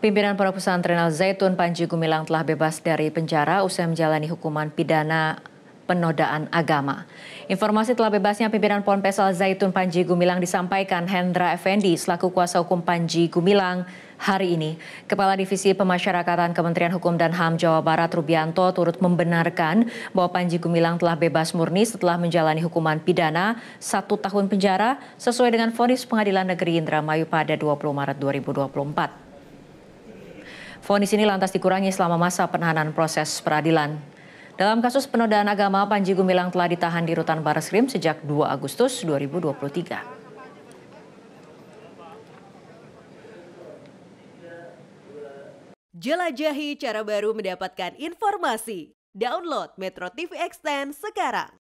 Pimpinan Pondok Pesantren Al Zaitun Panji Gumilang telah bebas dari penjara usai menjalani hukuman pidana penodaan agama. Informasi telah bebasnya pimpinan Ponpes Al Zaitun Panji Gumilang disampaikan Hendra Effendi selaku kuasa hukum Panji Gumilang hari ini. Kepala Divisi Pemasyarakatan Kementerian Hukum dan HAM Jawa Barat Rubianto turut membenarkan bahwa Panji Gumilang telah bebas murni setelah menjalani hukuman pidana satu tahun penjara sesuai dengan vonis pengadilan negeri Indramayu pada 20 Maret 2024. Fonis ini lantas dikurangi selama masa penahanan proses peradilan. Dalam kasus penodaan agama, Panji Gumilang telah ditahan di rutan Barreskrim sejak 2 Agustus 2023. Jelajahi cara baru mendapatkan informasi. Download Metro TV Extend sekarang.